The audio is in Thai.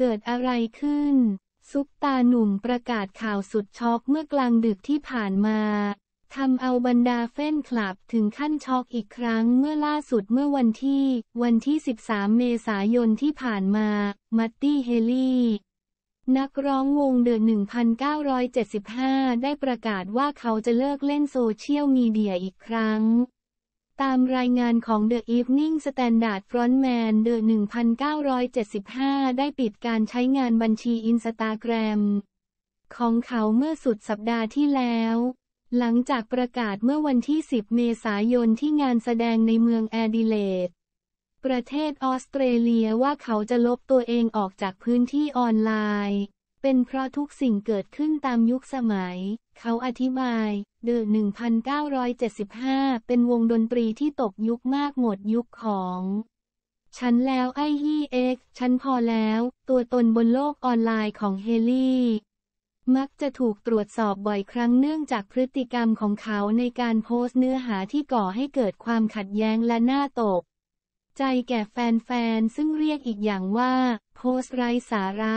เกิดอะไรขึ้น ซุปตาหนุ่มประกาศข่าวสุดช็อกเมื่อกลางดึกที่ผ่านมาทำเอาบรรดาแฟนคลับถึงขั้นช็อกอีกครั้งเมื่อล่าสุดเมื่อวันที่ วันที่ 13 เมษายนที่ผ่านมา มัตตี้เฮลี่ นักร้องวงเดือน1975 ได้ประกาศว่าเขาจะเลิกเล่นโซเชียลมีเดียอีกครั้งตามรายงานของ The Evening Standard Frontman The 1975 ได้ปิดการใช้งานบัญชีอินสตาแกรมของเขาเมื่อสุดสัปดาห์ที่แล้ว หลังจากประกาศเมื่อวันที่ 10 เมษายนที่งานแสดงในเมืองแอดิเลดประเทศออสเตรเลียว่าเขาจะลบตัวเองออกจากพื้นที่ออนไลน์เป็นเพราะทุกสิ่งเกิดขึ้นตามยุคสมัย เขาอธิบาย เดือ1975 เป็นวงดนตรีที่ตกยุคมากหมดยุคของ ฉันแล้วไอ้ฮี่เอ็กฉันพอแล้ว ตัวตนบนโลกออนไลน์ของเฮลี่ มักจะถูกตรวจสอบบ่อยครั้งเนื่องจากพฤติกรรมของเขาในการโพสต์เนื้อหาที่ก่อให้เกิดความขัดแย้งและน่าตก ใจแก่แฟนๆ ซึ่งเรียกอีกอย่างว่า โพสต์ไร้สาระ